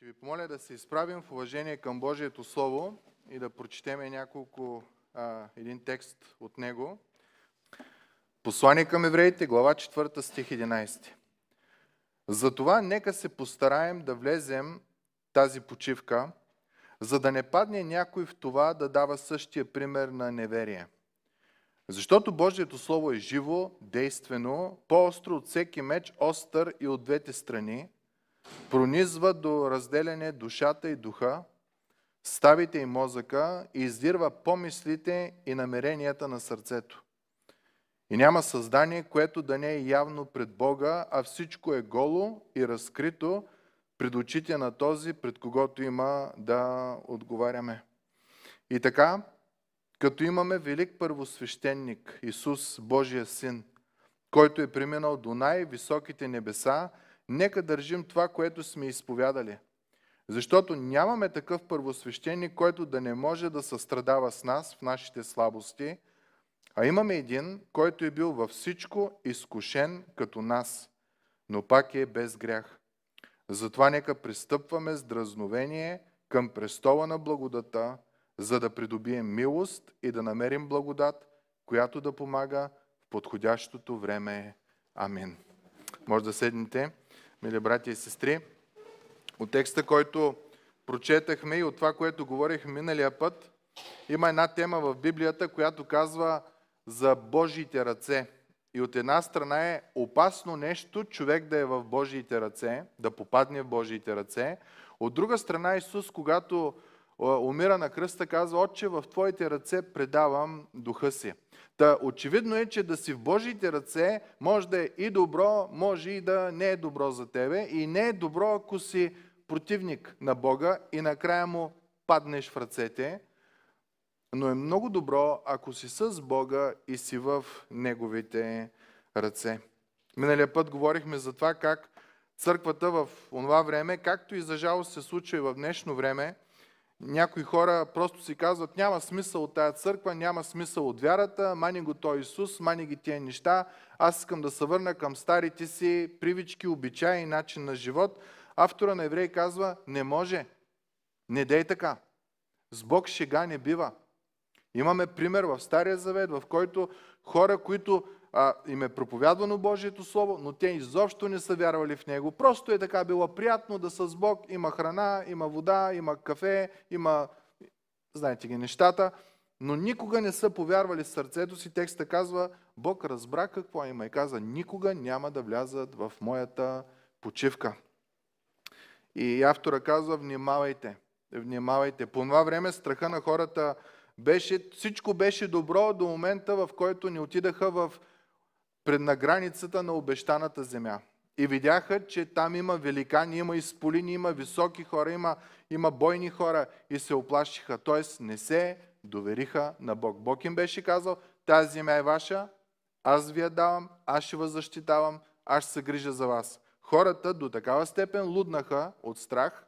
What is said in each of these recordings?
Ще ви помоля да се изправим в уважение към Божието Слово и да прочетеме няколко, а, един текст от него. Послание към евреите, глава 4, стих 11. Затова нека се постараем да влезем тази почивка, за да не падне някой в това да дава същия пример на неверие. Защото Божието Слово е живо, действено, по-остро от всеки меч, остър и от двете страни – пронизва до разделяне душата и духа, ставите и мозъка и издирва помислите и намеренията на сърцето. И няма създание, което да не е явно пред Бога, а всичко е голо и разкрито пред очите на този, пред когото има да отговаряме. И така, като имаме велик първосвещеник, Исус, Божия Син, който е преминал до най-високите небеса, нека държим това, което сме изповядали. Защото нямаме такъв първосвещеник, който да не може да състрадава с нас в нашите слабости, а имаме един, който е бил във всичко изкушен като нас, но пак е без грях. Затова нека пристъпваме с дразновение към престола на благодата, за да придобием милост и да намерим благодат, която да помага в подходящото време. Амин. Може да седнете мили брати и сестри. От текста, който прочетахме и от това, което говорихме миналия път, има една тема в Библията, която казва за Божиите ръце. И от една страна е опасно нещо човек да е в Божиите ръце, да попадне в Божиите ръце. От друга страна Исус, когато умира на кръста, казва, Отче, в Твоите ръце предавам духа си. Та очевидно е, че да си в Божиите ръце може да е и добро, може и да не е добро за тебе. И не е добро, ако си противник на Бога и накрая му паднеш в ръцете. Но е много добро, ако си с Бога и си в Неговите ръце. Миналия път говорихме за това как църквата в това време, както и за жалост се случва и в днешно време, някои хора просто си казват, няма смисъл от тая църква, няма смисъл от вярата, мани го той Исус, мани ги тия неща, аз искам да се върна към старите си привички, обичаи и начин на живот. Автора на еврей казва, не може, не дей така. С Бог шега не бива. Имаме пример в Стария Завет, в който хора, които а, им е проповядвано Божието Слово, но те изобщо не са вярвали в Него. Просто е така било приятно да са с Бог, има храна, има вода, има кафе, има, знаете ги, нещата, но никога не са повярвали в сърцето си. Текста казва, Бог разбра какво има и каза, никога няма да влязат в моята почивка. И автора казва, внимавайте, внимавайте. По това време страха на хората беше, всичко беше добро до момента, в който не отидаха в пред на границата на обещаната земя. И видяха, че там има великани, има изполини, има високи хора, има, има бойни хора и се оплашиха. Т.е. не се довериха на Бог. Бог им беше казал, тази земя е ваша, аз ви я давам, аз ще защитавам, аз ще се грижа за вас. Хората до такава степен луднаха от страх,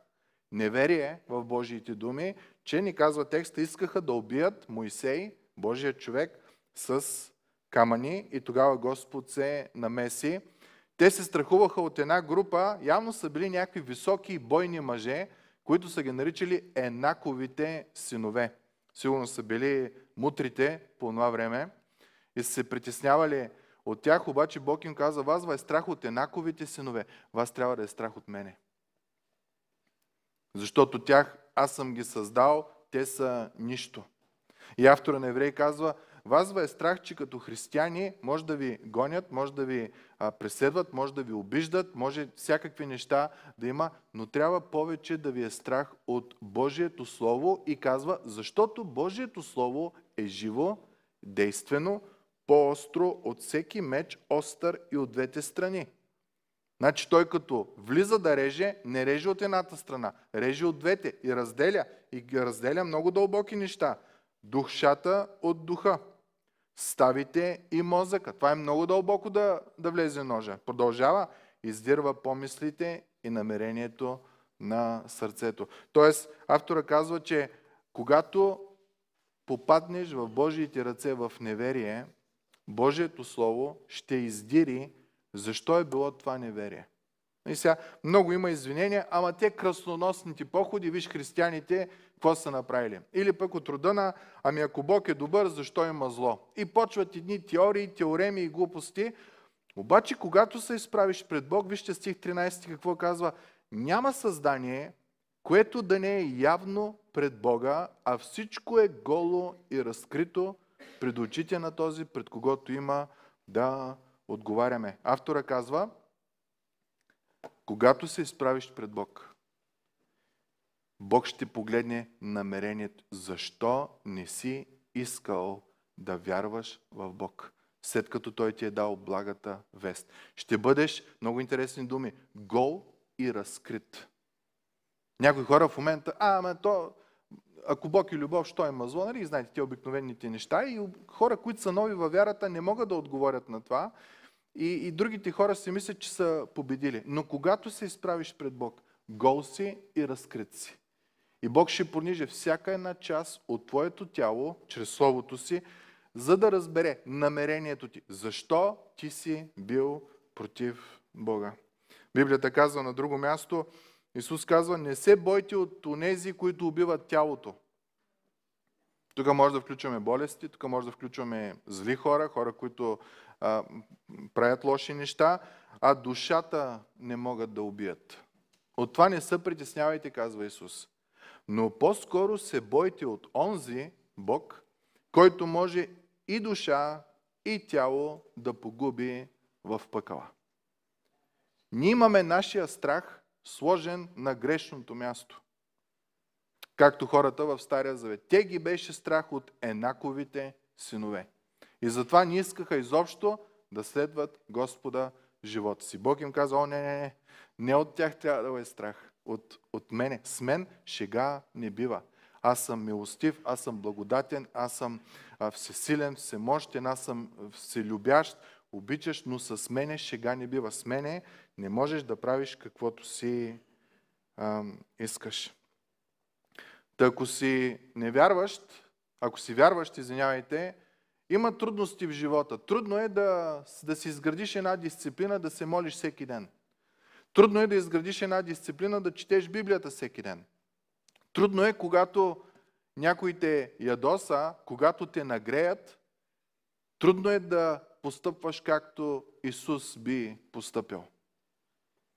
неверие в Божиите думи, че ни казва текста, искаха да убият Моисей, Божия човек, с камъни и тогава Господ се намеси. Те се страхуваха от една група, явно са били някакви високи и бойни мъже, които са ги наричали енаковите синове. Сигурно са били мутрите по това време и са се притеснявали от тях, обаче Бог им каза, вас ва е страх от енаковите синове, вас трябва да е страх от мене. Защото тях аз съм ги създал, те са нищо. И автора на Еврей казва, вас е страх, че като християни може да ви гонят, може да ви а, може да ви обиждат, може всякакви неща да има, но трябва повече да ви е страх от Божието Слово и казва, защото Божието Слово е живо, действено, по-остро от всеки меч, остър и от двете страни. Значи той като влиза да реже, не реже от едната страна, реже от двете и разделя. И разделя много дълбоки неща. Душата от духа ставите и мозъка. Това е много дълбоко да, да влезе ножа. Продължава, издирва помислите и намерението на сърцето. Тоест, автора казва, че когато попаднеш в Божиите ръце в неверие, Божието Слово ще издири защо е било това неверие. И сега много има извинения, ама те кръсноносните походи, виж християните, какво са направили. Или пък от рода на, ами ако Бог е добър, защо има зло? И почват едни теории, теореми и глупости. Обаче, когато се изправиш пред Бог, вижте стих 13 какво казва. Няма създание, което да не е явно пред Бога, а всичко е голо и разкрито пред очите на този, пред когото има да отговаряме. Автора казва, когато се изправиш пред Бог, Бог ще погледне намерението. Защо не си искал да вярваш в Бог, след като Той ти е дал благата вест? Ще бъдеш, много интересни думи, гол и разкрит. Някои хора в момента, а, ама то, ако Бог е любов, що има зло, нали? Знаете, те обикновените неща. И хора, които са нови във вярата, не могат да отговорят на това и, и другите хора си мислят, че са победили. Но когато се изправиш пред Бог, гол си и разкрит си. И Бог ще пониже всяка една част от твоето тяло, чрез Словото си, за да разбере намерението ти. Защо ти си бил против Бога? Библията казва на друго място, Исус казва, не се бойте от онези, които убиват тялото. Тук може да включваме болести, тук може да включваме зли хора, хора, които а, правят лоши неща, а душата не могат да убият. От това не се притеснявайте, казва Исус. Но по-скоро се бойте от онзи Бог, който може и душа, и тяло да погуби в пъкала. Ние имаме нашия страх сложен на грешното място. Както хората в Стария Завет. Те ги беше страх от енаковите синове. И затова не искаха изобщо да следват Господа в живота си. Бог им каза, о, не, не, не, не от тях трябва да е страх. От, от мене. С мен шега не бива. Аз съм милостив, аз съм благодатен, аз съм а, всесилен, всемощен, аз съм вселюбящ, обичаш, но с мене шега не бива. С мене не можеш да правиш каквото си а, искаш. Та ако си невярващ, ако си вярващ, извинявайте, има трудности в живота. Трудно е да, да си изградиш една дисциплина, да се молиш всеки ден. Трудно е да изградиш една дисциплина, да четеш Библията всеки ден. Трудно е, когато някои те ядоса, когато те нагреят, трудно е да постъпваш както Исус би постъпил.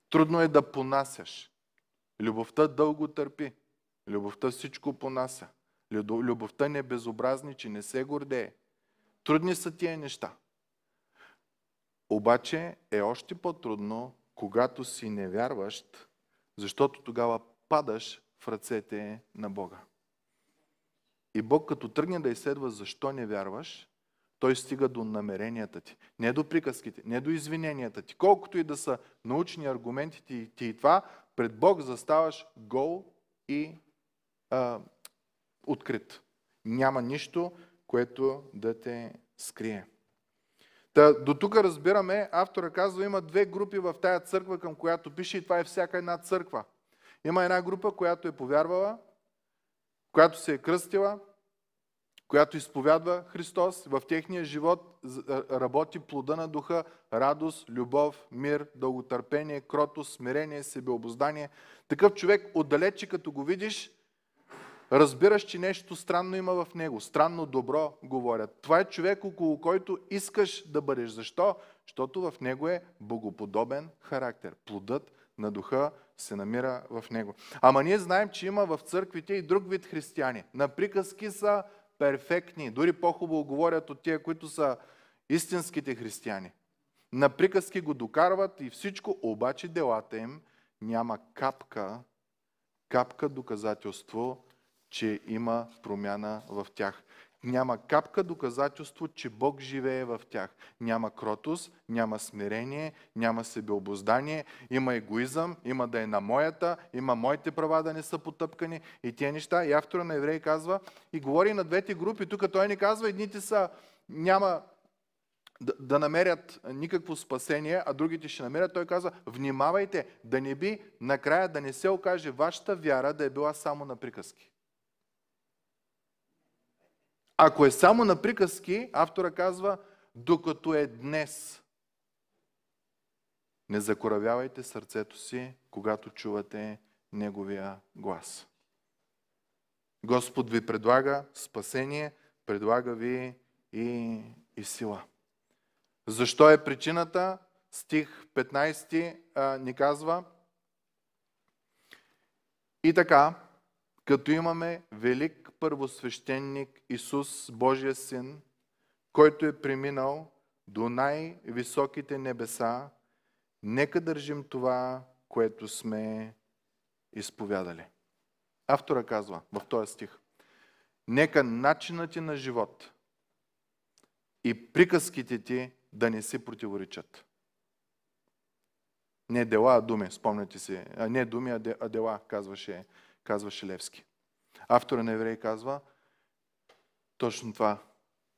Трудно е да понасяш. Любовта дълго търпи. Любовта всичко понася. Любовта не е безобразни, че не се гордее. Трудни са тия неща. Обаче е още по-трудно, когато си невярващ, защото тогава падаш в ръцете на Бога. И Бог като тръгне да изследва защо не вярваш, той стига до намеренията ти, не до приказките, не до извиненията ти. Колкото и да са научни аргументи ти, ти и това, пред Бог заставаш гол и а, открит. Няма нищо, което да те скрие. Та, до тук разбираме, автора казва, има две групи в тая църква, към която пише и това е всяка една църква. Има една група, която е повярвала, която се е кръстила, която изповядва Христос, в техния живот работи плода на духа, радост, любов, мир, дълготърпение, кротост, смирение, себеобоздание. Такъв човек отдалече, като го видиш, Разбираш, че нещо странно има в него. Странно добро говорят. Това е човек, около който искаш да бъдеш. Защо? Защото в него е богоподобен характер. Плодът на духа се намира в него. Ама ние знаем, че има в църквите и друг вид християни. На приказки са перфектни. Дори по-хубаво говорят от тия, които са истинските християни. На приказки го докарват и всичко, обаче делата им няма капка, капка доказателство че има промяна в тях. Няма капка доказателство, че Бог живее в тях. Няма кротос, няма смирение, няма себеобоздание, има егоизъм, има да е на моята, има моите права да не са потъпкани и тези неща. И автора на Еврей казва и говори на двете групи. Тук той ни казва, едните са, няма да, да намерят никакво спасение, а другите ще намерят. Той казва, внимавайте, да не би накрая да не се окаже вашата вяра да е била само на приказки. Ако е само на приказки, автора казва, докато е днес. Не закоравявайте сърцето си, когато чувате Неговия глас. Господ ви предлага спасение, предлага ви и, и сила. Защо е причината? Стих 15 а, ни казва. И така, като имаме велик първосвещеник Исус, Божия Син, който е преминал до най-високите небеса, нека държим това, което сме изповядали. Автора казва в този стих, нека начинът ти на живот и приказките ти да не си противоречат. Не е дела, а думи, спомняте си. А не е думи, а дела, казваше Казва Шелевски. Автора на еврей казва точно това.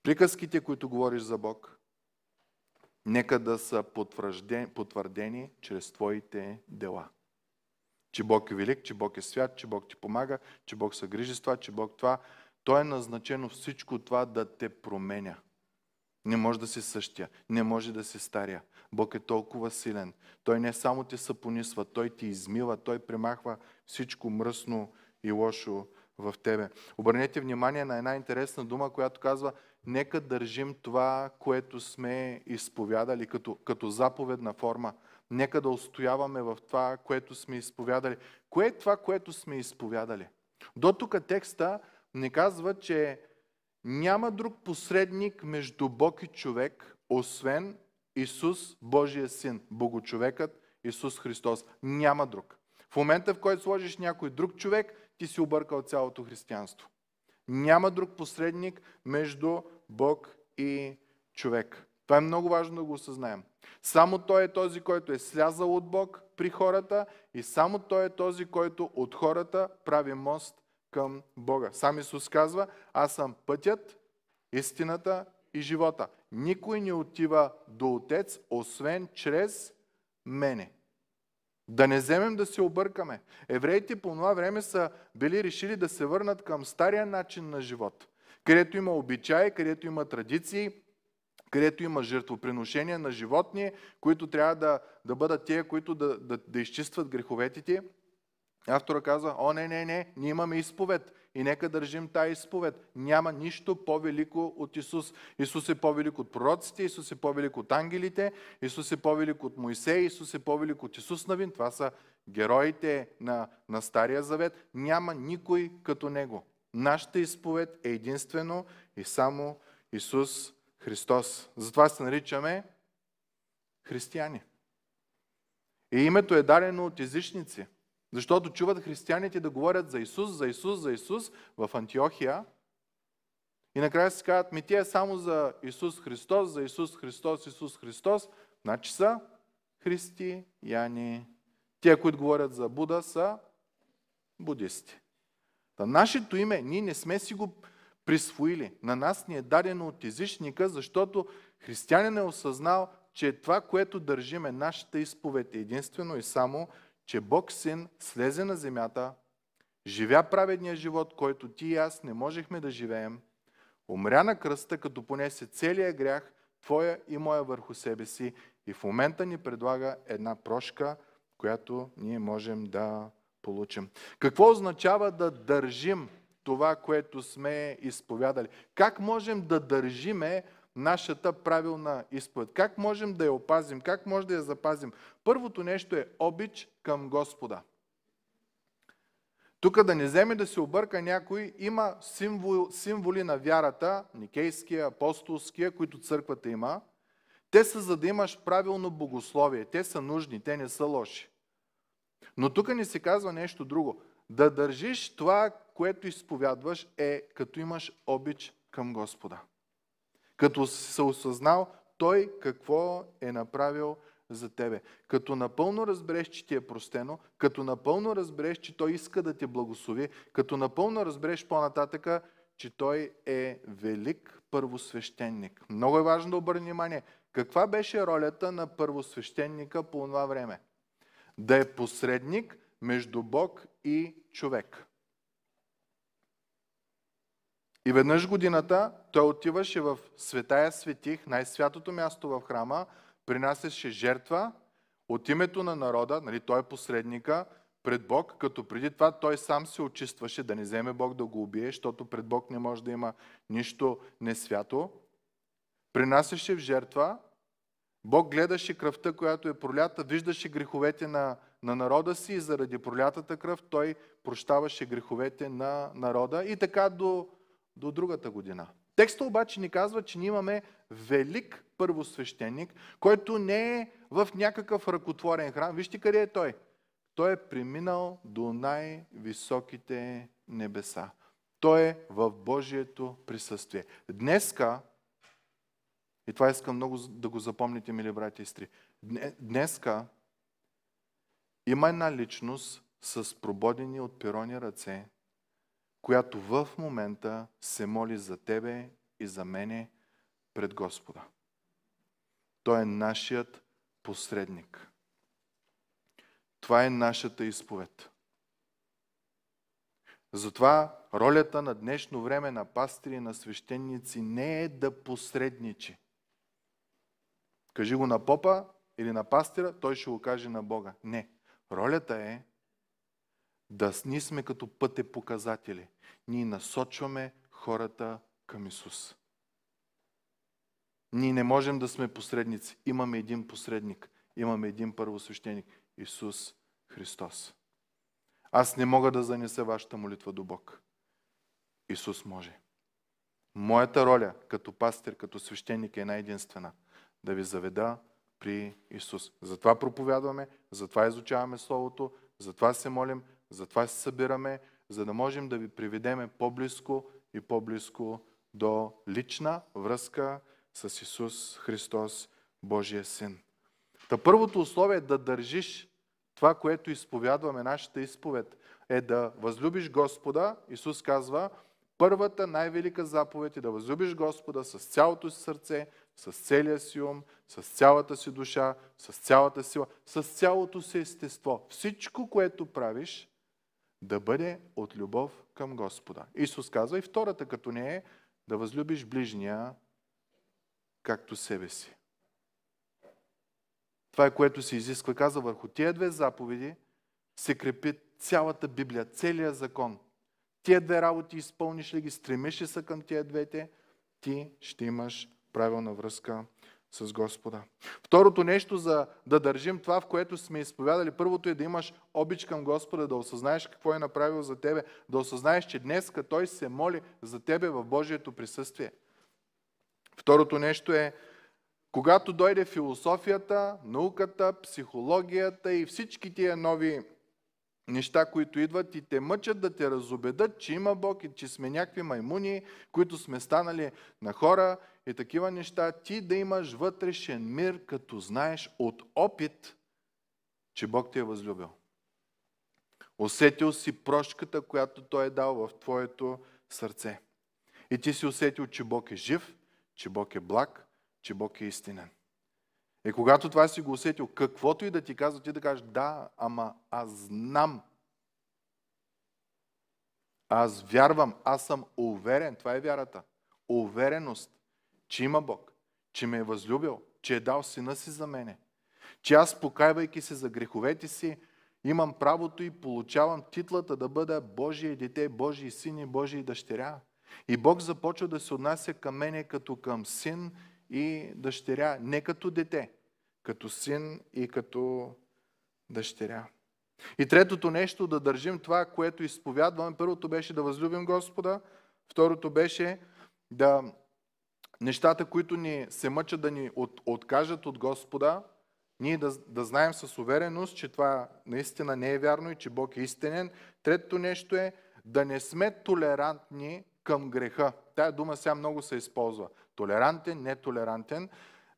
Приказките, които говориш за Бог, нека да са потвърдени чрез твоите дела. Че Бог е велик, че Бог е свят, че Бог ти помага, че Бог се грижи с това, че Бог това. Той е назначено всичко това да те променя. Не може да си същия, не може да си стария. Бог е толкова силен. Той не само те съпонисва, Той ти измива, Той примахва всичко мръсно и лошо в тебе. Обърнете внимание на една интересна дума, която казва нека държим това, което сме изповядали като, като заповедна форма. Нека да устояваме в това, което сме изповядали. Кое е това, което сме изповядали? До тук текста не казва, че няма друг посредник между Бог и човек, освен Исус, Божия син, Богочовекът, Исус Христос. Няма друг. В момента, в който сложиш някой друг човек, ти си объркал цялото християнство. Няма друг посредник между Бог и човек. Това е много важно да го осъзнаем. Само Той е този, който е слязал от Бог при хората и само Той е този, който от хората прави мост към Бога. Сам Исус казва, аз съм пътят, истината и живота. Никой не отива до Отец, освен чрез мене. Да не вземем да се объркаме. Евреите по това време са били решили да се върнат към стария начин на живот, където има обичаи, където има традиции, където има жертвоприношения на животни, които трябва да, да бъдат тези, които да, да, да изчистват греховете ти. Автора казва, о не, не, не, ние имаме изповед и нека държим тая изповед. Няма нищо по-велико от Исус. Исус е по-велик от пророците, Исус е по-велик от ангелите, Исус е по-велик от Моисей, Исус е по-велик от Исус Навин. Това са героите на, на Стария Завет. Няма никой като Него. Нашата изповед е единствено и само Исус Христос. Затова се наричаме християни. И името е дадено от езичници – защото чуват християните да говорят за Исус, за Исус, за Исус в Антиохия. И накрая се казват, ми тия само за Исус Христос, за Исус Христос, Исус Христос. Значи са християни. Те, които говорят за Буда, са будисти. Та нашето име, ние не сме си го присвоили. На нас ни е дадено от езичника, защото християнин е осъзнал, че това, което държим е нашата изповед е единствено и само че Бог Син слезе на земята, живя праведния живот, който ти и аз не можехме да живеем, умря на кръста, като понесе целия грях, твоя и моя върху себе си и в момента ни предлага една прошка, която ние можем да получим. Какво означава да държим това, което сме изповядали? Как можем да държиме нашата правилна изповед. Как можем да я опазим? Как може да я запазим? Първото нещо е обич към Господа. Тук да не вземе да се обърка някой, има символ, символи на вярата, никейския, апостолския, които църквата има. Те са за да имаш правилно богословие. Те са нужни, те не са лоши. Но тук ни се казва нещо друго. Да държиш това, което изповядваш, е като имаш обич към Господа. Като се осъзнал той какво е направил за тебе. Като напълно разбереш, че ти е простено, като напълно разбереш, че той иска да те благослови, като напълно разбереш по-нататъка, че той е велик първосвещеник. Много е важно да обърне внимание. Каква беше ролята на първосвещеника по това време? Да е посредник между Бог и човек. И веднъж годината той отиваше в Светая Светих, най-святото място в храма, принасяше жертва от името на народа, нали, той е посредника, пред Бог, като преди това той сам се очистваше да не вземе Бог да го убие, защото пред Бог не може да има нищо несвято. Принасяше в жертва, Бог гледаше кръвта, която е пролята, виждаше греховете на, на народа си и заради пролятата кръв той прощаваше греховете на народа и така до до другата година. Текста обаче ни казва, че ние имаме велик първосвещеник, който не е в някакъв ръкотворен храм. Вижте къде е той. Той е преминал до най-високите небеса. Той е в Божието присъствие. Днеска, и това искам много да го запомните, мили брати и сестри, днеска има една личност с прободени от пирони ръце, която в момента се моли за тебе и за мене пред Господа. Той е нашият посредник. Това е нашата изповед. Затова ролята на днешно време на пастири и на свещеници не е да посредничи. Кажи го на попа или на пастира, той ще го каже на Бога. Не. Ролята е да ние сме като показатели, Ние насочваме хората към Исус. Ние не можем да сме посредници. Имаме един посредник. Имаме един първосвещеник. Исус Христос. Аз не мога да занеса вашата молитва до Бог. Исус може. Моята роля като пастир, като свещеник е най-единствена. Да ви заведа при Исус. Затова проповядваме, затова изучаваме Словото, затова се молим, затова се събираме, за да можем да ви приведеме по-близко и по-близко до лична връзка с Исус Христос, Божия Син. Та първото условие е да държиш това, което изповядваме, нашата изповед, е да възлюбиш Господа. Исус казва, първата най-велика заповед е да възлюбиш Господа с цялото си сърце, с целия си ум, с цялата си душа, с цялата сила, с цялото си естество. Всичко, което правиш, да бъде от любов към Господа. Исус казва и втората като не е да възлюбиш ближния както себе си. Това е което се изисква. Каза върху тия две заповеди се крепи цялата Библия, целият закон. Тия две работи изпълниш ли ги, стремиш ли са към тия двете, ти ще имаш правилна връзка с Господа. Второто нещо за да държим това, в което сме изповядали, първото е да имаш обич към Господа, да осъзнаеш какво е направил за тебе, да осъзнаеш, че днес Той се моли за тебе в Божието присъствие. Второто нещо е, когато дойде философията, науката, психологията и всички тия нови неща, които идват и те мъчат да те разобедат, че има Бог и че сме някакви маймуни, които сме станали на хора и такива неща. Ти да имаш вътрешен мир, като знаеш от опит, че Бог ти е възлюбил. Усетил си прошката, която Той е дал в твоето сърце. И ти си усетил, че Бог е жив, че Бог е благ, че Бог е истинен. Е, когато това си го усетил, каквото и да ти казва, ти да кажеш, да, ама аз знам. Аз вярвам, аз съм уверен, това е вярата. Увереност, че има Бог, че ме е възлюбил, че е дал сина си за мене, че аз покайвайки се за греховете си, имам правото и получавам титлата да бъда Божие дете, Божий син и Божия дъщеря. И Бог започва да се отнася към мене като към син и дъщеря, не като дете, като син и като дъщеря. И третото нещо, да държим това, което изповядваме. Първото беше да възлюбим Господа, второто беше да нещата, които ни се мъчат да ни от, откажат от Господа, ние да, да знаем с увереност, че това наистина не е вярно и че Бог е истинен. Третото нещо е да не сме толерантни към греха. Тая дума сега много се използва. Толерантен, нетолерантен.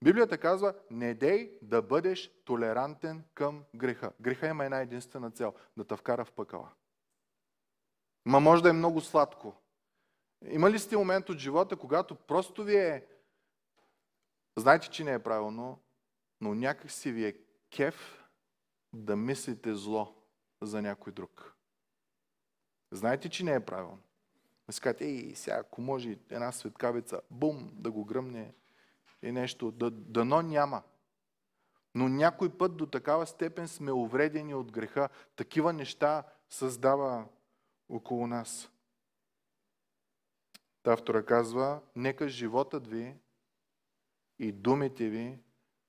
Библията казва, не дей да бъдеш толерантен към греха. Греха има една единствена цел, да те вкара в пъкала. Ма може да е много сладко. Има ли сте момент от живота, когато просто ви е... Знаете, че не е правилно, но някак си ви е кеф да мислите зло за някой друг. Знаете, че не е правилно казват, ей, сега, ако може една светкавица, бум, да го гръмне и нещо. Да, дано няма. Но някой път до такава степен сме увредени от греха. Такива неща създава около нас. Та автора казва, нека животът ви и думите ви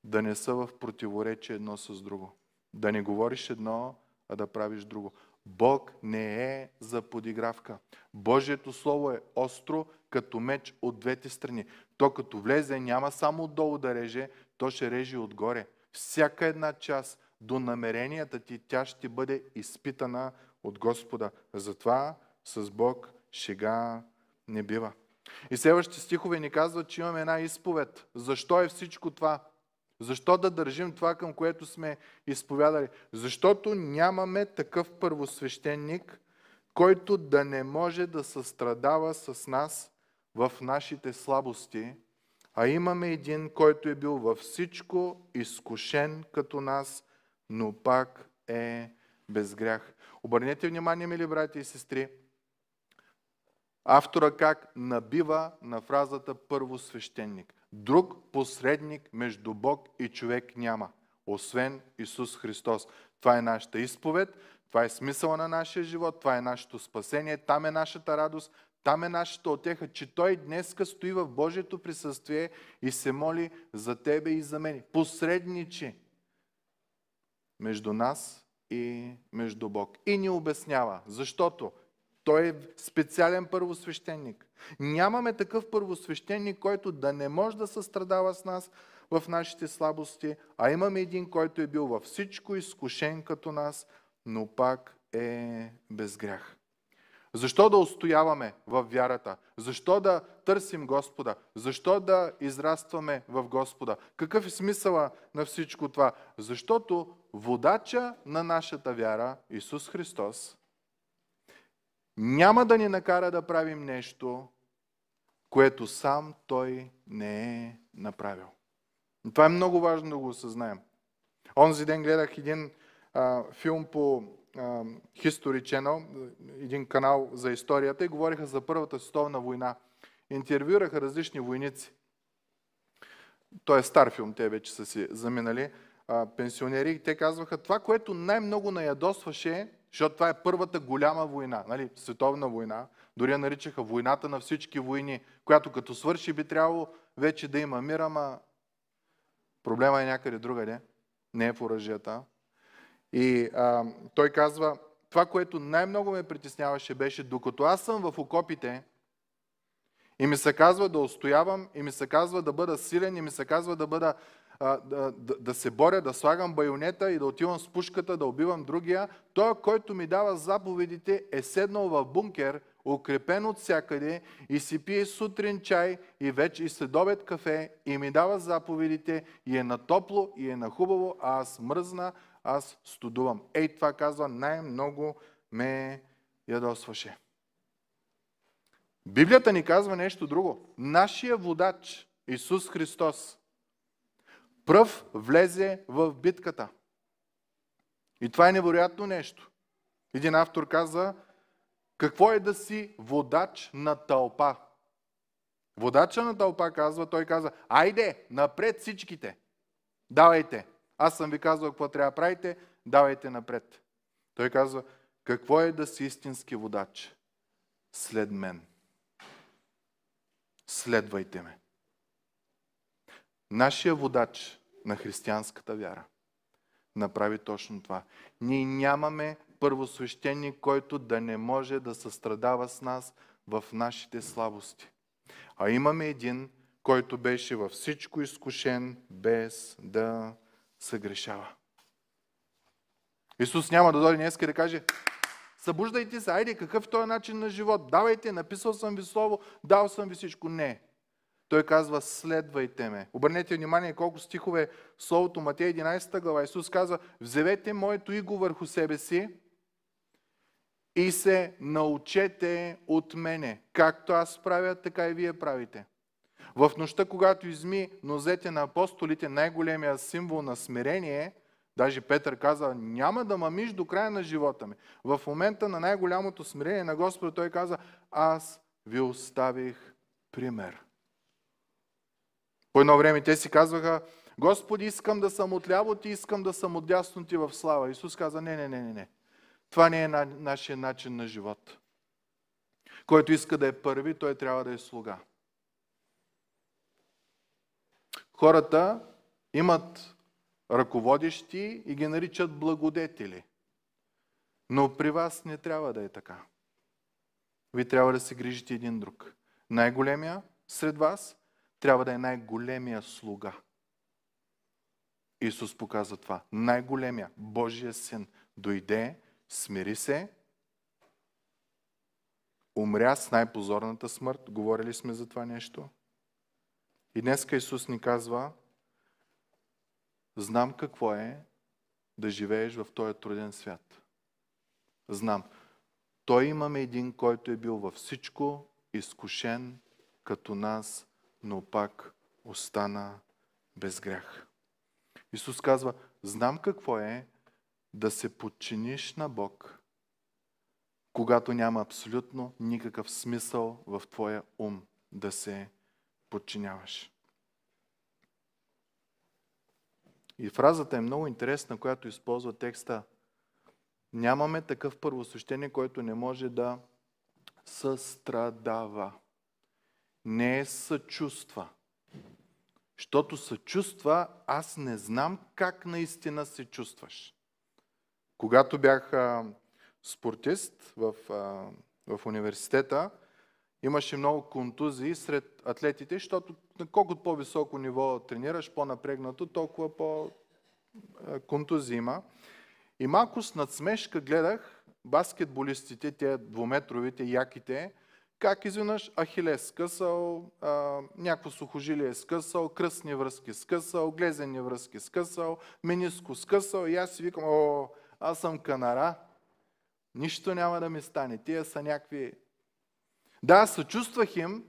да не са в противоречие едно с друго. Да не говориш едно, а да правиш друго. Бог не е за подигравка. Божието Слово е остро, като меч от двете страни. То като влезе няма само отдолу да реже, то ще реже отгоре. Всяка една част до намеренията ти, тя ще бъде изпитана от Господа. Затова с Бог шега не бива. И следващите стихове ни казват, че имаме една изповед. Защо е всичко това? Защо да държим това, към което сме изповядали? Защото нямаме такъв първосвещеник, който да не може да състрадава с нас в нашите слабости, а имаме един, който е бил във всичко изкушен като нас, но пак е без грях. Обърнете внимание, мили брати и сестри, автора как набива на фразата първосвещеник. Друг посредник между Бог и човек няма, освен Исус Христос. Това е нашата изповед, това е смисъла на нашия живот, това е нашето спасение, там е нашата радост, там е нашата отеха, че Той днеска стои в Божието присъствие и се моли за Тебе и за мен. Посредничи между нас и между Бог. И ни обяснява, защото той е специален първосвещеник. Нямаме такъв първосвещеник, който да не може да състрадава с нас в нашите слабости, а имаме един, който е бил във всичко изкушен като нас, но пак е без грях. Защо да устояваме в вярата? Защо да търсим Господа? Защо да израстваме в Господа? Какъв е смисъла на всичко това? Защото водача на нашата вяра, Исус Христос, няма да ни накара да правим нещо, което сам той не е направил. И това е много важно да го осъзнаем. Онзи ден гледах един а, филм по а, History Channel, един канал за историята и говориха за Първата световна война. Интервюраха различни войници. Той е стар филм, те вече са си заминали, а, пенсионери. И те казваха, това, което най-много наядосваше защото това е първата голяма война, нали, световна война. Дори я наричаха войната на всички войни, която като свърши би трябвало вече да има мир, ама проблема е някъде другаде. Не е в оръжията. И а, той казва, това, което най-много ме притесняваше, беше докато аз съм в окопите и ми се казва да устоявам, и ми се казва да бъда силен, и ми се казва да бъда а, да, да, да се боря, да слагам байонета и да отивам с пушката, да убивам другия. Той, който ми дава заповедите, е седнал в бункер, укрепен от всякъде и си пие сутрин чай и вече и следобед кафе и ми дава заповедите и е на топло и е на хубаво, а аз мръзна, аз студувам. Ей, това казва, най-много ме ядосваше. Библията ни казва нещо друго. Нашия водач, Исус Христос, пръв влезе в битката. И това е невероятно нещо. Един автор каза, какво е да си водач на тълпа? Водача на тълпа казва, той каза, айде, напред всичките. Давайте. Аз съм ви казал какво трябва да правите, давайте напред. Той казва, какво е да си истински водач? След мен. Следвайте ме. Нашия водач на християнската вяра направи точно това. Ние нямаме първосвещеник, който да не може да състрадава с нас в нашите слабости. А имаме един, който беше във всичко изкушен, без да съгрешава. Исус няма да дойде днес и да каже, събуждайте се, айде, какъв е този начин на живот, давайте, написал съм ви слово, дал съм ви всичко. Не. Той казва, следвайте ме. Обърнете внимание колко стихове в Словото Матей 11 глава. Исус казва, вземете моето иго върху себе си и се научете от мене. Както аз правя, така и вие правите. В нощта, когато изми нозете на апостолите, най-големия символ на смирение, даже Петър каза, няма да мамиш до края на живота ми. В момента на най-голямото смирение на Господа той каза, аз ви оставих пример. По едно време те си казваха, Господи, искам да съм отляво ти, искам да съм отдясно ти е в слава. Исус каза, не, не, не, не, не. Това не е на, нашия начин на живот. Който иска да е първи, той трябва да е слуга. Хората имат ръководещи и ги наричат благодетели. Но при вас не трябва да е така. Вие трябва да се грижите един друг. Най-големия сред вас трябва да е най-големия слуга. Исус показва това. Най-големия Божия син дойде, смири се, умря с най-позорната смърт. Говорили сме за това нещо. И днеска Исус ни казва, знам какво е да живееш в този труден свят. Знам. Той имаме един, който е бил във всичко изкушен като нас, но пак остана без грях. Исус казва, знам какво е да се подчиниш на Бог, когато няма абсолютно никакъв смисъл в твоя ум да се подчиняваш. И фразата е много интересна, която използва текста. Нямаме такъв първосвещение, който не може да състрадава не е съчувства. Щото съчувства, аз не знам как наистина се чувстваш. Когато бях а, спортист в, а, в университета, имаше много контузии сред атлетите, защото на колкото по-високо ниво тренираш, по-напрегнато, толкова по-контузии има. И малко с надсмешка гледах баскетболистите, те двуметровите, яките, как изведнъж Ахилес е скъсал, а, някакво сухожилие е скъсал, кръстни връзки скъсал, глезени връзки скъсал, мениско скъсал и аз си викам, о, аз съм канара, нищо няма да ми стане, тия са някакви... Да, съчувствах им,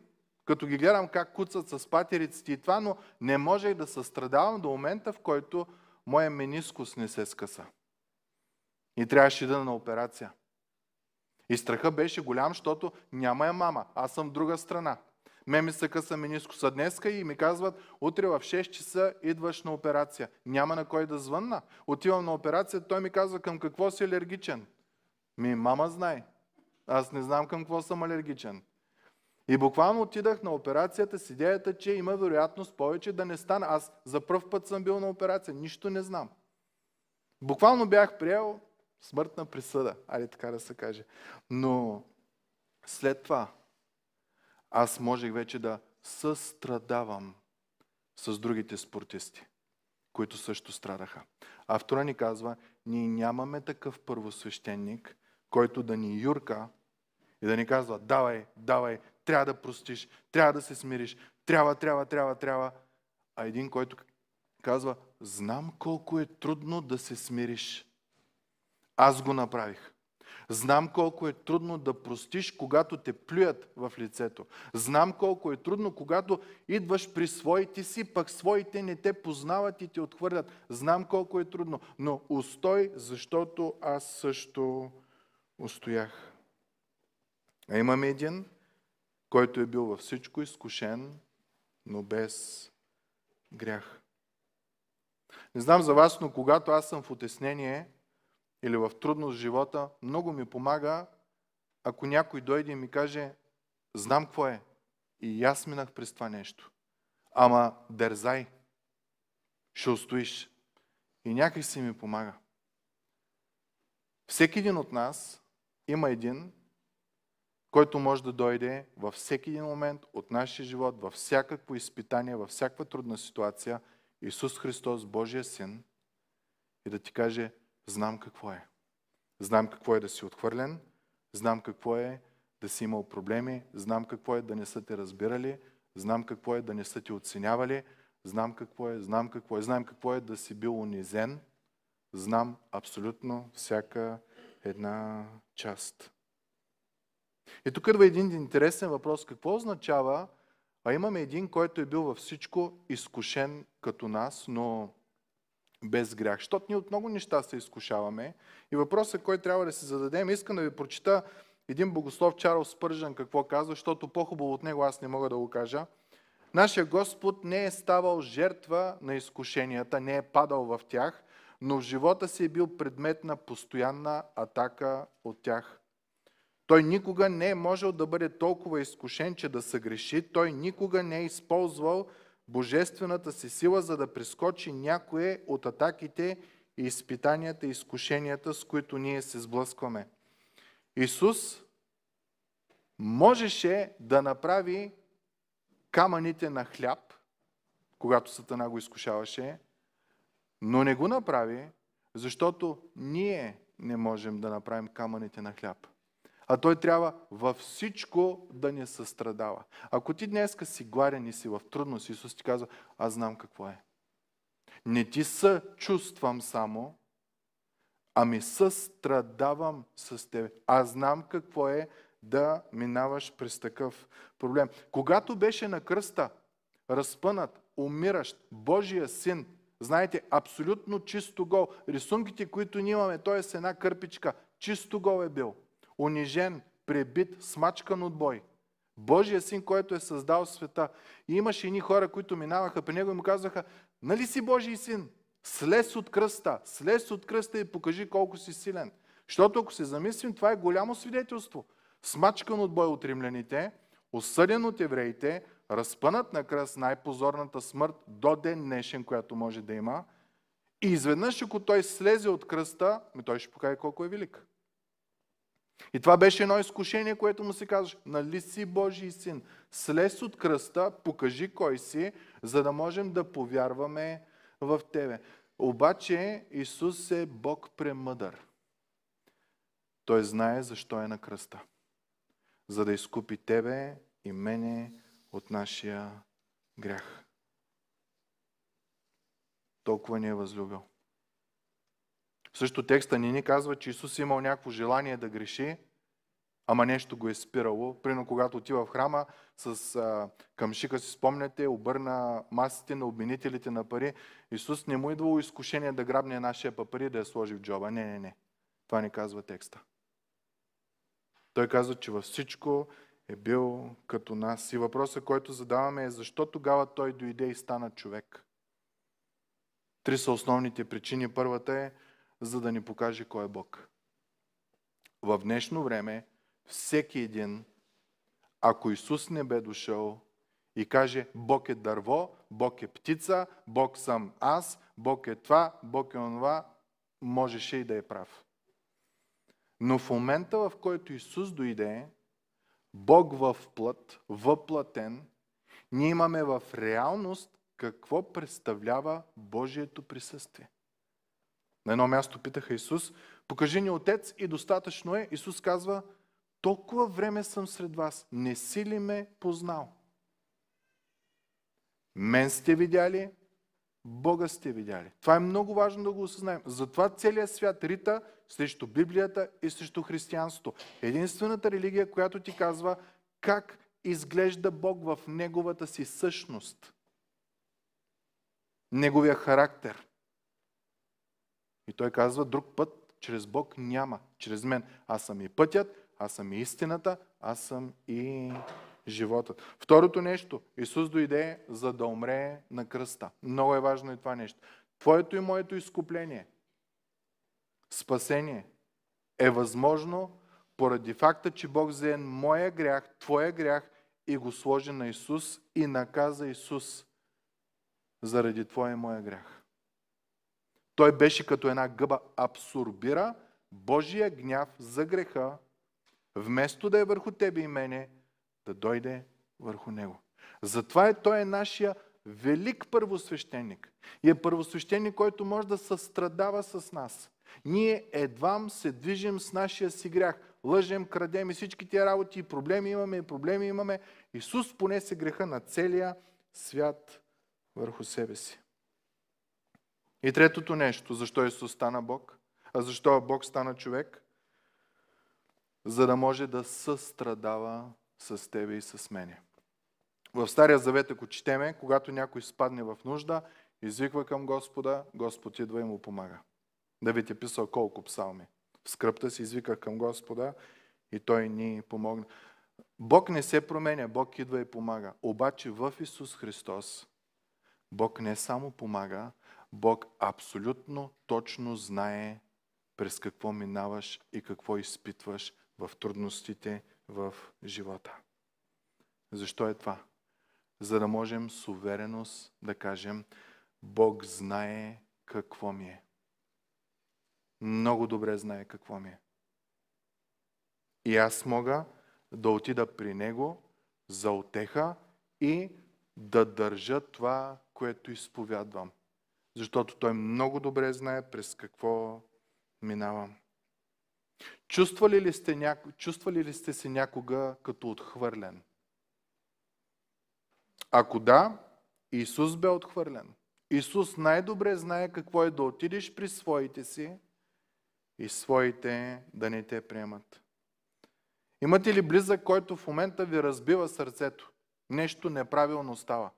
като ги гледам как куцат с патериците и това, но не можех да състрадавам до момента, в който моя менискус не се скъса. И трябваше да на операция. И страха беше голям, защото няма я мама. Аз съм друга страна. Ме ми се къса мениско са днеска и ми казват, утре в 6 часа идваш на операция. Няма на кой да звънна. Отивам на операция, той ми казва към какво си алергичен. Ми, мама знае. Аз не знам към какво съм алергичен. И буквално отидах на операцията с идеята, че има вероятност повече да не стана. Аз за първ път съм бил на операция, нищо не знам. Буквално бях приел Смъртна присъда, али така да се каже. Но след това аз можех вече да състрадавам с другите спортисти, които също страдаха. Автора ни казва, ние нямаме такъв първосвещеник, който да ни юрка и да ни казва, давай, давай, трябва да простиш, трябва да се смириш, трябва, трябва, трябва, трябва. А един, който казва, знам колко е трудно да се смириш. Аз го направих. Знам колко е трудно да простиш, когато те плюят в лицето. Знам колко е трудно, когато идваш при своите си, пък своите не те познават и те отхвърлят. Знам колко е трудно, но устой, защото аз също устоях. А имам един, който е бил във всичко изкушен, но без грях. Не знам за вас, но когато аз съм в отеснение, или в трудност в живота, много ми помага, ако някой дойде и ми каже, знам какво е. И аз минах през това нещо. Ама дързай, ще устоиш. И някак си ми помага. Всеки един от нас има един, който може да дойде във всеки един момент от нашия живот, във всякакво изпитание, във всяка трудна ситуация, Исус Христос, Божия Син, и да ти каже, Знам какво е. Знам какво е да си отхвърлен, знам какво е да си имал проблеми, знам какво е да не са те разбирали, знам какво е да не са те оценявали, знам какво е, знам какво е, знам какво е да си бил унизен, знам абсолютно всяка една част. И тук идва един интересен въпрос. Какво означава, а имаме един, който е бил във всичко изкушен като нас, но без грях. Защото ние от много неща се изкушаваме. И въпросът, е който трябва да се зададем, искам да ви прочита един богослов Чарлз Спържан какво казва, защото по-хубаво от него аз не мога да го кажа. Нашия Господ не е ставал жертва на изкушенията, не е падал в тях, но в живота си е бил предмет на постоянна атака от тях. Той никога не е можел да бъде толкова изкушен, че да съгреши. Той никога не е използвал божествената си сила, за да прескочи някое от атаките и изпитанията и изкушенията, с които ние се сблъскваме. Исус можеше да направи камъните на хляб, когато Сатана го изкушаваше, но не го направи, защото ние не можем да направим камъните на хляб. А той трябва във всичко да не състрадава. Ако ти днеска си гладен и си в трудност, Исус ти казва, аз знам какво е. Не ти съчувствам само, ами състрадавам с тебе. Аз знам какво е да минаваш през такъв проблем. Когато беше на кръста, разпънат, умиращ, Божия син, знаете, абсолютно чисто гол. Рисунките, които ние имаме, той е с една кърпичка. Чисто гол е бил унижен, пребит, смачкан от бой. Божия син, който е създал света. И имаше едни хора, които минаваха при него и му казваха, нали си Божий син? Слез от кръста, слез от кръста и покажи колко си силен. Защото ако се замислим, това е голямо свидетелство. Смачкан от бой от римляните, осъден от евреите, разпънат на кръст най-позорната смърт до ден днешен, която може да има. И изведнъж, ако той слезе от кръста, ами той ще покаже колко е велик. И това беше едно изкушение, което му се казваше, нали си Божий син, слез от кръста, покажи кой си, за да можем да повярваме в тебе. Обаче Исус е Бог премъдър. Той знае защо е на кръста. За да изкупи тебе и мене от нашия грях. Толкова ни е възлюбил. Също текста ни ни казва, че Исус е имал някакво желание да греши, ама нещо го е спирало. Прино, когато отива в храма, с а, къмшика си спомняте, обърна масите на обменителите на пари. Исус не му е идвало изкушение да грабне нашия пари да я сложи в джоба. Не, не, не. Това ни казва текста. Той казва, че във всичко е бил като нас. И въпросът, който задаваме е защо тогава той дойде и стана човек. Три са основните причини. Първата е, за да ни покаже кой е Бог. В днешно време всеки един, ако Исус не бе дошъл и каже Бог е дърво, Бог е птица, Бог съм аз, Бог е това, Бог е онова, можеше и да е прав. Но в момента, в който Исус дойде, Бог в плът, въплатен, ние имаме в реалност какво представлява Божието присъствие. На едно място питаха Исус, покажи ни Отец и достатъчно е. Исус казва, толкова време съм сред вас, не си ли ме познал? Мен сте видяли, Бога сте видяли. Това е много важно да го осъзнаем. Затова целият свят рита срещу Библията и срещу християнството. Единствената религия, която ти казва как изглежда Бог в неговата си същност. Неговия характер. И той казва, друг път чрез Бог няма, чрез мен. Аз съм и пътят, аз съм и истината, аз съм и животът. Второто нещо, Исус дойде за да умре на кръста. Много е важно и това нещо. Твоето и моето изкупление, спасение е възможно поради факта, че Бог взе моя грях, твоя грях и го сложи на Исус и наказа Исус заради твоя и моя грях. Той беше като една гъба, абсорбира Божия гняв за греха, вместо да е върху тебе и мене, да дойде върху него. Затова е той е нашия велик първосвещеник. И е първосвещеник, който може да състрадава с нас. Ние едвам се движим с нашия си грях. Лъжем, крадем и всички тия работи, и проблеми имаме, и проблеми имаме. Исус понесе греха на целия свят върху себе си. И третото нещо, защо Исус стана Бог, а защо Бог стана човек, за да може да състрадава с тебе и с мене. В Стария Завет, ако четеме, когато някой спадне в нужда, извиква към Господа, Господ идва и му помага. Давид е писал колко псалми. В скръпта си извика към Господа и той ни помогна. Бог не се променя, Бог идва и помага. Обаче в Исус Христос Бог не само помага, Бог абсолютно точно знае през какво минаваш и какво изпитваш в трудностите в живота. Защо е това? За да можем с увереност да кажем, Бог знае какво ми е. Много добре знае какво ми е. И аз мога да отида при Него за отеха и да държа това, което изповядвам защото той много добре знае през какво минавам. Чувствали ли сте, няко... Чувствали ли сте се някога като отхвърлен? Ако да, Исус бе отхвърлен. Исус най-добре знае какво е да отидеш при своите си и своите да не те приемат. Имате ли близък, който в момента ви разбива сърцето? Нещо неправилно става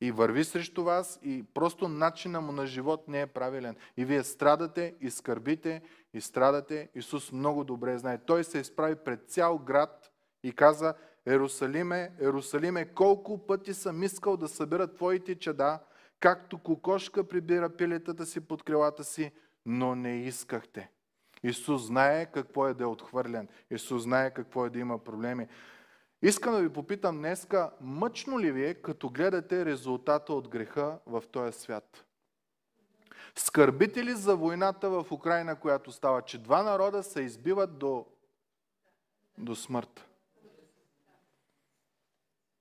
и върви срещу вас и просто начина му на живот не е правилен. И вие страдате и скърбите и страдате. Исус много добре знае. Той се изправи пред цял град и каза, Ерусалиме, Ерусалиме, колко пъти съм искал да събира твоите чада, както кокошка прибира пилетата си под крилата си, но не искахте. Исус знае какво е да е отхвърлен. Исус знае какво е да има проблеми. Искам да ви попитам днеска, мъчно ли ви е, като гледате резултата от греха в този свят? Скърбите ли за войната в Украина, която става, че два народа се избиват до, до смърт?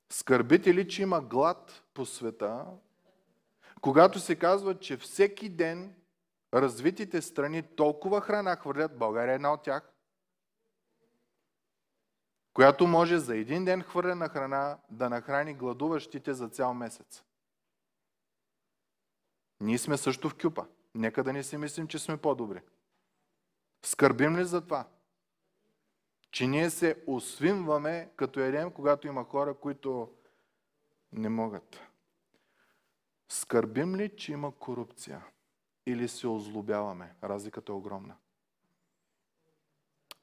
Скърбите ли, че има глад по света, когато се казва, че всеки ден развитите страни толкова храна хвърлят, България е една от тях, която може за един ден хвърлена храна да нахрани гладуващите за цял месец. Ние сме също в кюпа. Нека да не си мислим, че сме по-добри. Скърбим ли за това? Че ние се освимваме, като едем, когато има хора, които не могат. Скърбим ли, че има корупция? Или се озлобяваме? Разликата е огромна.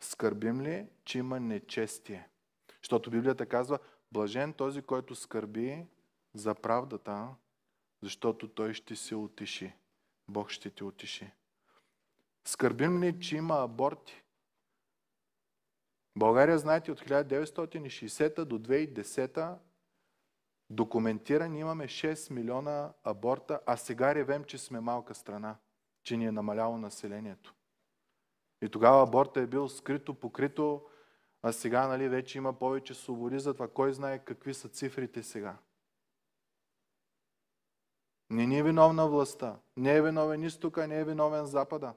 Скърбим ли, че има нечестие? Защото Библията казва, блажен този, който скърби за правдата, защото той ще се отиши. Бог ще те отиши. Скърбим ли, че има аборти? България, знаете, от 1960 до 2010 документирани имаме 6 милиона аборта, а сега ревем, че сме малка страна, че ни е намаляло населението. И тогава аборта е бил скрито, покрито, а сега нали, вече има повече свободи за това. Кой знае какви са цифрите сега? Не ни е виновна властта. Не е виновен изтока, не е виновен запада.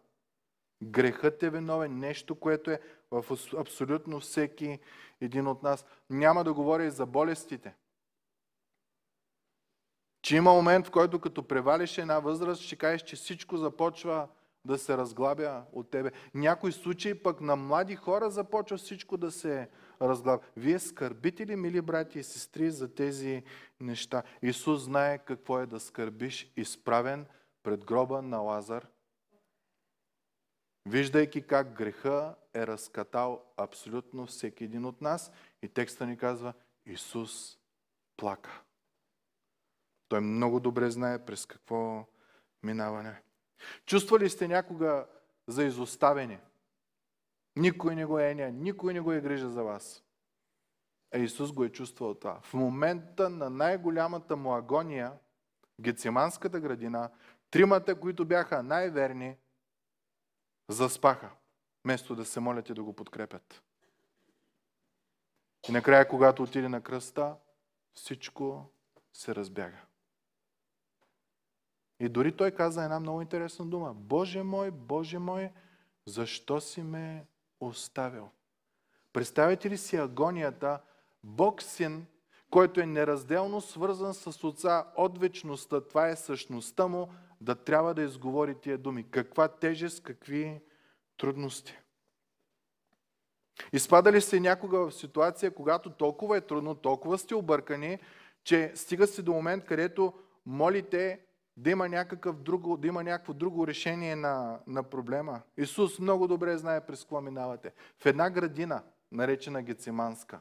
Грехът е виновен, нещо, което е в абсолютно всеки един от нас. Няма да говоря и за болестите. Че има момент, в който като превалиш една възраст, ще кажеш, че всичко започва да се разглабя от тебе. Някои случаи пък на млади хора започва всичко да се разглабя. Вие скърбите ли, мили брати и сестри, за тези неща? Исус знае какво е да скърбиш изправен пред гроба на Лазар, виждайки как греха е разкатал абсолютно всеки един от нас. И текста ни казва, Исус плака. Той много добре знае през какво минаване. Чувствали сте някога за изоставени? Никой не го е еня, никой не го е грижа за вас. А Исус го е чувствал това. В момента на най-голямата му агония, Гециманската градина, тримата, които бяха най-верни, заспаха, вместо да се молят и да го подкрепят. И накрая, когато отиде на кръста, всичко се разбяга. И дори той каза една много интересна дума. Боже мой, Боже мой, защо си ме оставил? Представете ли си агонията? Бог син, който е неразделно свързан с отца от вечността, това е същността му, да трябва да изговори тия думи. Каква тежест, какви трудности. Изпадали сте някога в ситуация, когато толкова е трудно, толкова сте объркани, че стига се до момент, където молите да има, някакъв друго, да има някакво друго решение на, на проблема. Исус много добре знае през какво минавате. В една градина, наречена Гециманска,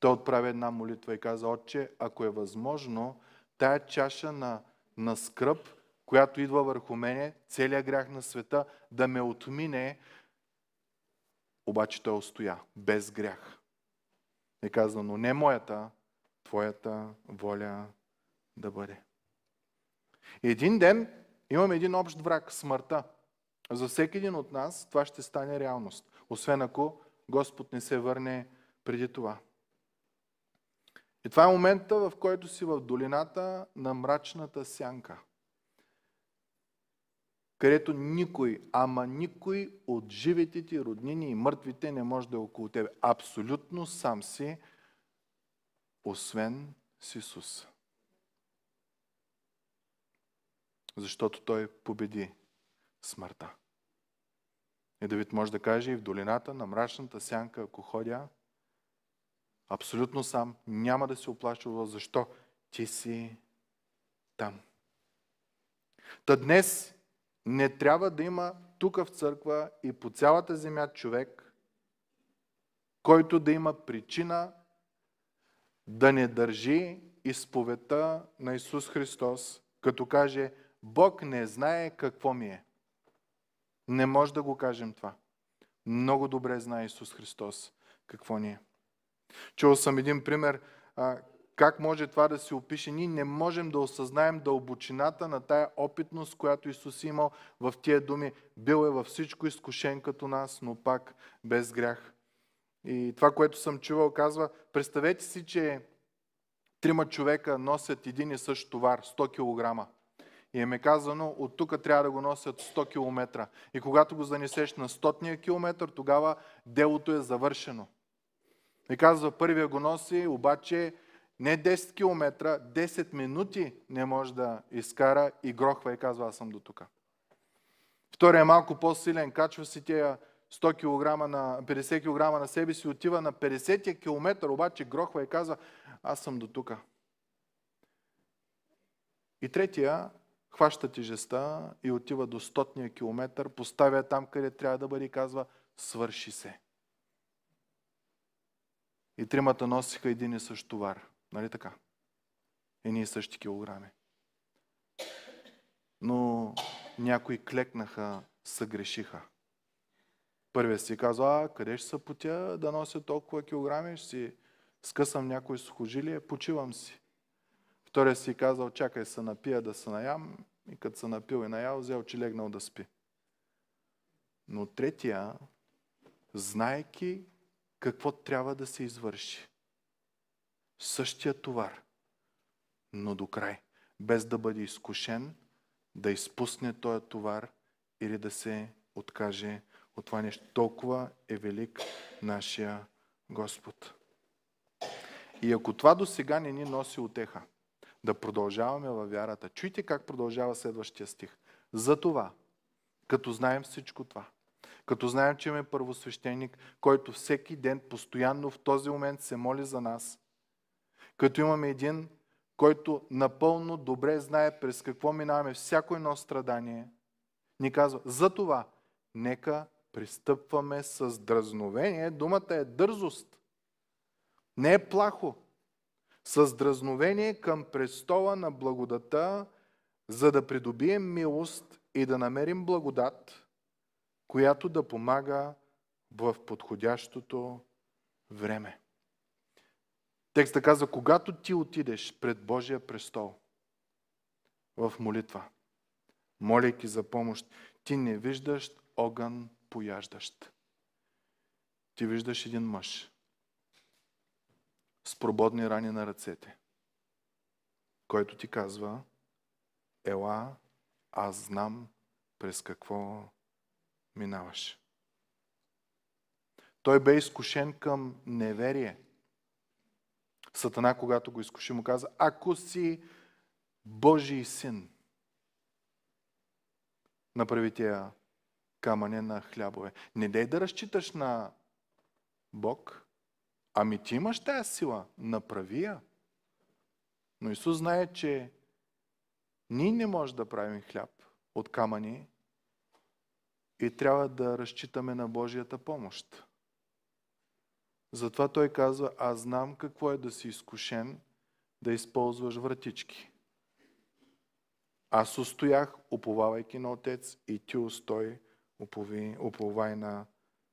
той отправи една молитва и каза, Отче, ако е възможно, тая чаша на, на скръп, която идва върху мене, целият грях на света, да ме отмине, обаче той устоя, без грях. И каза, но не моята, твоята воля да бъде. Един ден имаме един общ враг – смъртта. За всеки един от нас това ще стане реалност, освен ако Господ не се върне преди това. И това е момента, в който си в долината на мрачната сянка, където никой, ама никой от живите ти роднини и мъртвите не може да е около тебе. Абсолютно сам си, освен с Исуса. защото той победи смъртта. И Давид може да каже и в долината на мрачната сянка, ако ходя абсолютно сам, няма да се оплашва. Защо? Ти си там. Та днес не трябва да има тук в църква и по цялата земя човек, който да има причина да не държи изповета на Исус Христос, като каже – Бог не знае какво ми е. Не може да го кажем това. Много добре знае Исус Христос какво ни е. Чул съм един пример как може това да се опише? Ние не можем да осъзнаем дълбочината на тая опитност, която Исус е имал в тия думи. Бил е във всичко изкушен като нас, но пак без грях. И това, което съм чувал, казва, представете си, че трима човека носят един и същ товар, 100 килограма. И им е казано, от тук трябва да го носят 100 км. И когато го занесеш на 100 км, тогава делото е завършено. И казва, първия го носи, обаче не 10 км, 10 минути не може да изкара и грохва и казва, аз съм до тук. Втория е малко по-силен, качва си тия 100 кг на 50 кг на себе си, отива на 50 км, обаче грохва и казва, аз съм до тук. И третия хваща тежеста и отива до стотния километър, поставя там, къде трябва да бъде и казва, свърши се. И тримата носиха един и същ товар. Нали така? Едни и същи килограми. Но някои клекнаха, съгрешиха. Първият си казва, а къде ще се потя да нося толкова килограми, ще си скъсам някой сухожилие, почивам си. Втория си казал, чакай се напия да се наям и като се напил и наял, взел, че легнал да спи. Но третия, знайки какво трябва да се извърши, същия товар, но до край, без да бъде изкушен, да изпусне този товар или да се откаже от това нещо. Толкова е велик нашия Господ. И ако това до сега не ни носи отеха, да продължаваме във вярата. Чуйте как продължава следващия стих. Затова, като знаем всичко това, като знаем, че имаме първосвещеник, който всеки ден, постоянно в този момент се моли за нас, като имаме един, който напълно добре знае през какво минаваме всяко едно страдание, ни казва, за това, нека пристъпваме с дразновение. Думата е дързост. Не е плахо с дразновение към престола на благодата, за да придобием милост и да намерим благодат, която да помага в подходящото време. Текста казва, когато ти отидеш пред Божия престол в молитва, молейки за помощ, ти не виждаш огън пояждащ. Ти виждаш един мъж, с прободни рани на ръцете, който ти казва, ела, аз знам през какво минаваш. Той бе изкушен към неверие. Сатана, когато го изкуши, му каза, ако си Божий син, направи тия камъне на хлябове. Не дай да разчиташ на Бог, Ами ти имаш тази сила, направи я. Но Исус знае, че ние не можем да правим хляб от камъни и трябва да разчитаме на Божията помощ. Затова той казва, аз знам какво е да си изкушен да използваш вратички. Аз устоях, уповавайки на Отец, и ти устой, уповай на,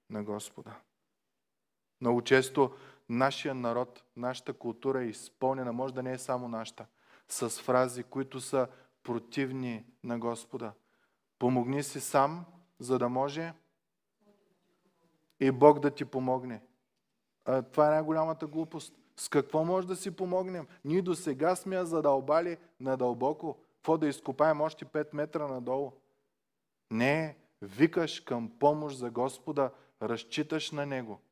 на Господа. Много често Нашия народ, нашата култура е изпълнена, може да не е само нашата, с фрази, които са противни на Господа. Помогни си сам, за да може и Бог да ти помогне. А, това е най-голямата глупост. С какво може да си помогнем? Ние до сега сме я задълбали надълбоко. Какво да изкопаем още 5 метра надолу? Не, викаш към помощ за Господа, разчиташ на Него –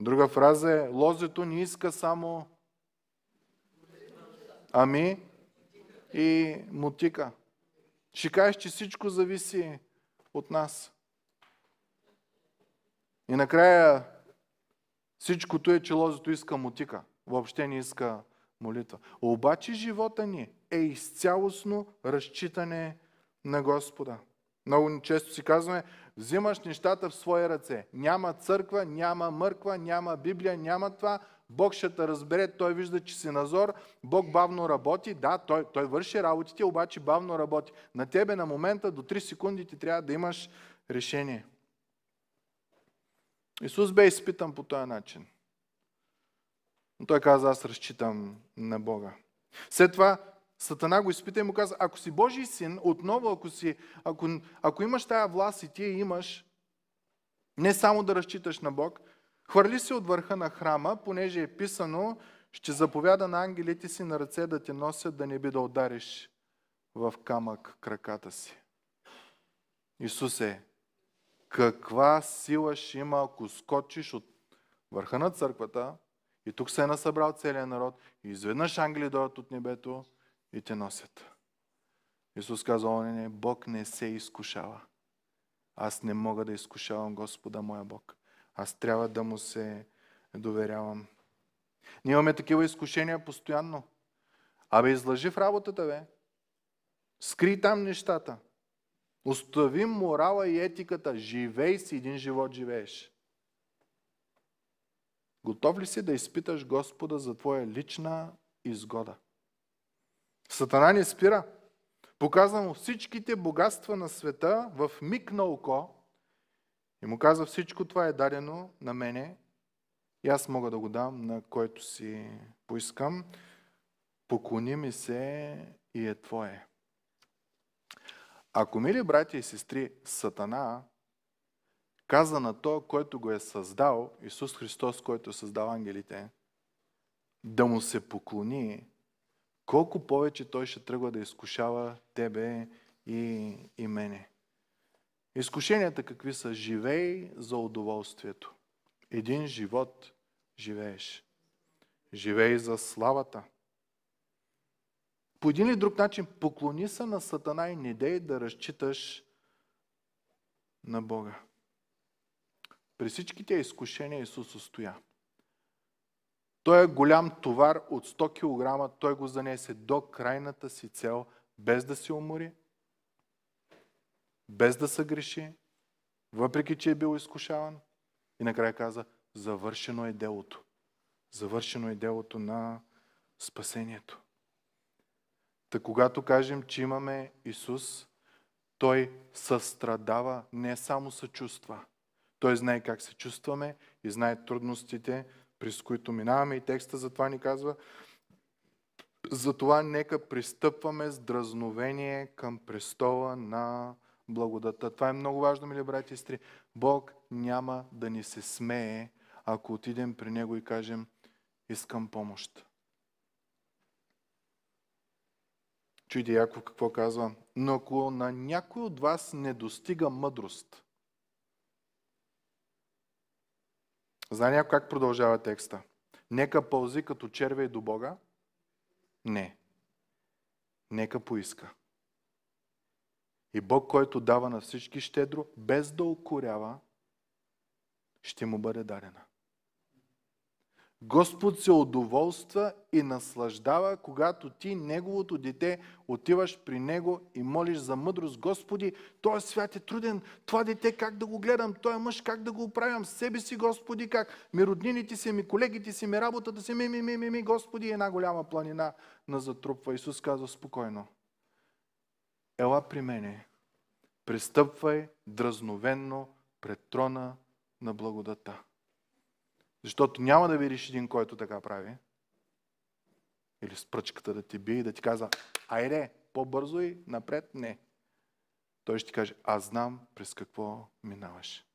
Друга фраза е, лозето не иска само ами и мутика. Ще кажеш, че всичко зависи от нас. И накрая всичкото е, че лозето иска мутика. Въобще не иска молитва. Обаче живота ни е изцялостно разчитане на Господа. Много често си казваме, взимаш нещата в свои ръце. Няма църква, няма мърква, няма Библия, няма това. Бог ще те разбере, той вижда, че си назор, Бог бавно работи, да, той, той върши работите, обаче бавно работи. На тебе на момента до 3 секунди ти трябва да имаш решение. Исус бе изпитан по този начин. Но той каза, аз разчитам на Бога. След това Сатана го изпита и му каза, ако си Божий син, отново, ако, си, ако, ако имаш тая власт и ти я имаш, не само да разчиташ на Бог, хвърли се от върха на храма, понеже е писано, ще заповяда на ангелите си на ръце да те носят, да не би да удариш в камък краката си. Исусе, каква сила ще има, ако скочиш от върха на църквата, и тук се е насъбрал целият народ, и изведнъж ангели дойдат от небето, и те носят. Исус каза, о, не, не, Бог не се изкушава. Аз не мога да изкушавам Господа, моя Бог. Аз трябва да му се доверявам. Ние имаме такива изкушения постоянно. Абе, излъжи в работата, бе. Скри там нещата. Остави морала и етиката. Живей си, един живот живееш. Готов ли си да изпиташ Господа за твоя лична изгода? Сатана не спира. Показва му всичките богатства на света в миг на око и му казва всичко това е дадено на мене и аз мога да го дам на който си поискам. Поклони ми се и е твое. Ако, мили брати и сестри, Сатана каза на то, който го е създал, Исус Христос, който е създал ангелите, да му се поклони, колко повече той ще тръгва да изкушава тебе и, и мене. Изкушенията какви са? Живей за удоволствието. Един живот живееш. Живей за славата. По един или друг начин поклони се на Сатана и не дей да разчиташ на Бога. При всичките изкушения Исус устоя. Той е голям товар от 100 кг, той го занесе до крайната си цел, без да се умори, без да се греши, въпреки че е бил изкушаван. И накрая каза, завършено е делото. Завършено е делото на спасението. Та когато кажем, че имаме Исус, Той състрадава, не само съчувства. Той знае как се чувстваме и знае трудностите, през които минаваме и текста за това ни казва. Затова нека пристъпваме с дразновение към престола на благодата. Това е много важно, мили брати и сестри. Бог няма да ни се смее, ако отидем при Него и кажем, искам помощ. Чуйте Яков какво казва. Но ако на някой от вас не достига мъдрост, Знае някой как продължава текста? Нека пълзи като червей до Бога? Не. Нека поиска. И Бог, който дава на всички щедро, без да укорява, ще му бъде дадена. Господ се удоволства и наслаждава, когато ти, Неговото дете, отиваш при Него и молиш за мъдрост. Господи, той свят е труден, това дете как да го гледам, Той е мъж как да го оправям, себе си, Господи, как, ми роднините си, ми колегите си, ми работата си, ми, ми, ми, ми, ми, Господи, една голяма планина на затрупва. Исус казва спокойно, ела при мене, пристъпвай дразновенно пред трона на благодата. Защото няма да видиш един, който така прави. Или с пръчката да ти би и да ти казва, айде, по-бързо и напред не. Той ще ти каже, аз знам през какво минаваш.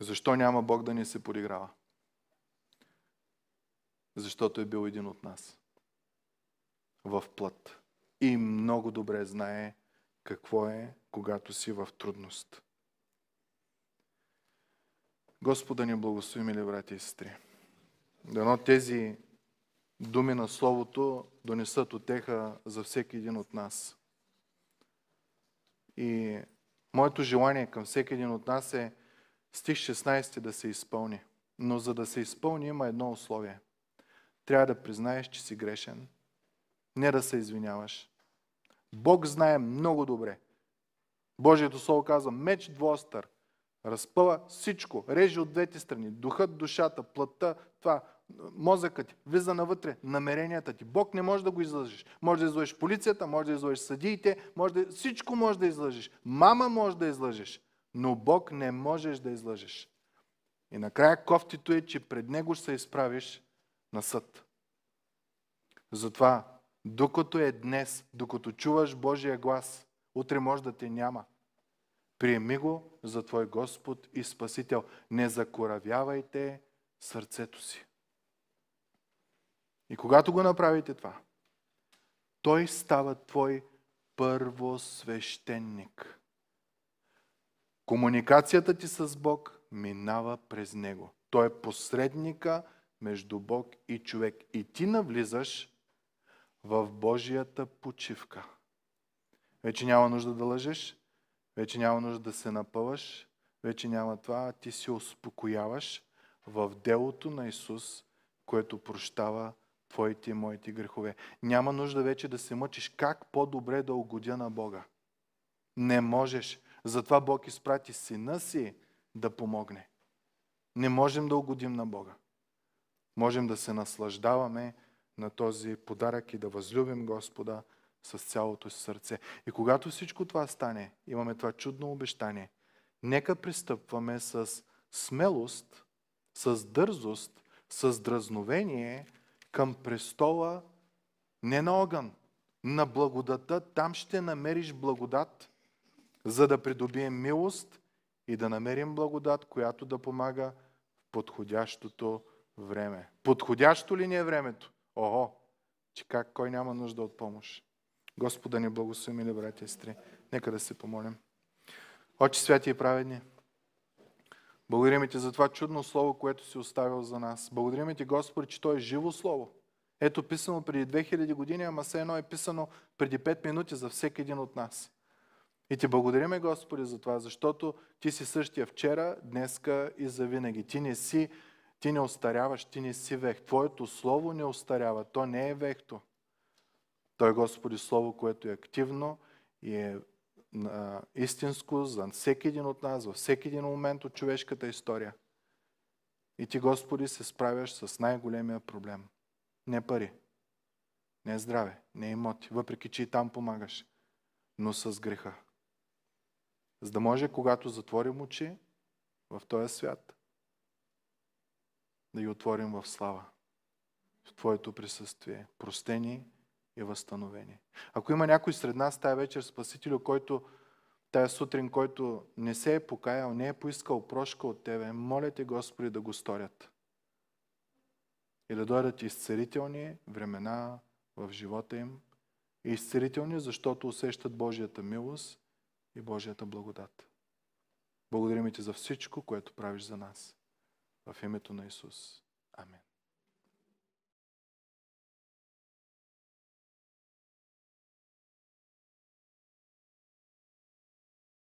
Защо няма Бог да ни се подиграва? Защото е бил един от нас. В плът. И много добре знае какво е, когато си в трудност. Господа ни благослови, мили брати и сестри. Дано тези думи на Словото донесат отеха за всеки един от нас. И моето желание към всеки един от нас е стих 16 да се изпълни. Но за да се изпълни има едно условие. Трябва да признаеш, че си грешен. Не да се извиняваш. Бог знае много добре. Божието Слово казва меч двостър Разпъва всичко. Режи от двете страни. Духът, душата, плътта, това, мозъкът ти, влиза навътре, намеренията ти. Бог не може да го излъжиш. Може да излъжиш полицията, може да излъжиш съдиите, може да... всичко може да излъжиш. Мама може да излъжиш, но Бог не можеш да излъжиш. И накрая кофтито е, че пред Него ще се изправиш на съд. Затова, докато е днес, докато чуваш Божия глас, утре може да те няма. Приеми го за Твой Господ и Спасител. Не закоравявайте сърцето си. И когато го направите това, Той става Твой първосвещеник. Комуникацията ти с Бог минава през Него. Той е посредника между Бог и човек. И ти навлизаш в Божията почивка. Вече няма нужда да лъжеш, вече няма нужда да се напъваш, вече няма това. Ти се успокояваш в делото на Исус, което прощава твоите и моите грехове. Няма нужда вече да се мъчиш как по-добре да угодя на Бога. Не можеш. Затова Бог изпрати сина си да помогне. Не можем да угодим на Бога. Можем да се наслаждаваме на този подарък и да възлюбим Господа – с цялото си сърце. И когато всичко това стане, имаме това чудно обещание. Нека пристъпваме с смелост, с дързост, с дразновение към престола не на огън, на благодата. Там ще намериш благодат, за да придобием милост и да намерим благодат, която да помага в подходящото време. Подходящо ли ни е времето? Ого, че как кой няма нужда от помощ? Господа ни благослови, мили братя и сестри. Нека да се помолим. Отче святи и праведни, благодарим ти за това чудно слово, което си оставил за нас. Благодарим ти, Господи, че то е живо слово. Ето писано преди 2000 години, ама все едно е писано преди 5 минути за всеки един от нас. И ти благодариме, Господи, за това, защото ти си същия вчера, днеска и завинаги. Ти не си, ти не остаряваш, ти не си вех. Твоето слово не остарява, то не е вехто. Той е Господи Слово, което е активно и е а, истинско за всеки един от нас, във всеки един момент от човешката история. И ти, Господи, се справяш с най-големия проблем. Не пари, не здраве, не имоти, въпреки че и там помагаш, но с греха. За да може, когато затворим очи в този свят, да ги отворим в слава, в Твоето присъствие. Простени, е възстановение. Ако има някой сред нас тая вечер Спасителю, който тая сутрин, който не се е покаял, не е поискал прошка от Тебе, моля Те, Господи, да го сторят. И да дойдат изцелителни времена в живота им. И изцелителни, защото усещат Божията милост и Божията благодат. Благодарим Ти за всичко, което правиш за нас. В името на Исус. Амин.